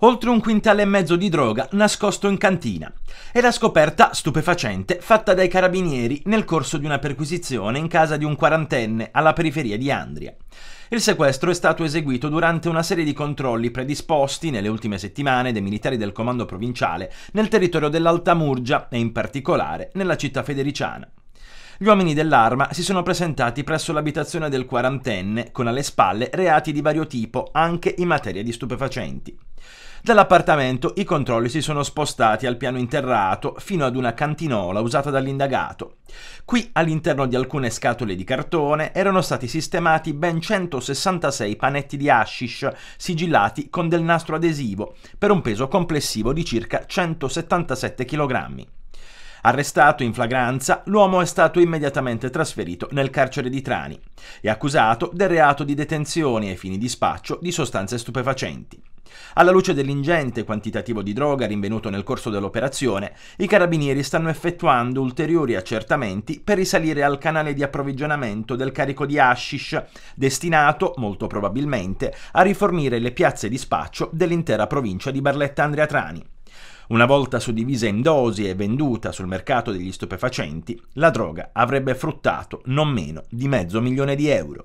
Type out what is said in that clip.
oltre un quintale e mezzo di droga nascosto in cantina e la scoperta stupefacente fatta dai carabinieri nel corso di una perquisizione in casa di un quarantenne alla periferia di Andria. Il sequestro è stato eseguito durante una serie di controlli predisposti nelle ultime settimane dai militari del comando provinciale nel territorio dell'Alta Murgia e in particolare nella città federiciana. Gli uomini dell'arma si sono presentati presso l'abitazione del quarantenne con alle spalle reati di vario tipo, anche in materia di stupefacenti. Dall'appartamento i controlli si sono spostati al piano interrato fino ad una cantinola usata dall'indagato. Qui, all'interno di alcune scatole di cartone, erano stati sistemati ben 166 panetti di hashish sigillati con del nastro adesivo, per un peso complessivo di circa 177 kg. Arrestato in flagranza, l'uomo è stato immediatamente trasferito nel carcere di Trani e accusato del reato di detenzione ai fini di spaccio di sostanze stupefacenti. Alla luce dell'ingente quantitativo di droga rinvenuto nel corso dell'operazione, i carabinieri stanno effettuando ulteriori accertamenti per risalire al canale di approvvigionamento del carico di hashish, destinato, molto probabilmente, a rifornire le piazze di spaccio dell'intera provincia di Barletta Andrea Trani. Una volta suddivisa in dosi e venduta sul mercato degli stupefacenti, la droga avrebbe fruttato non meno di mezzo milione di euro.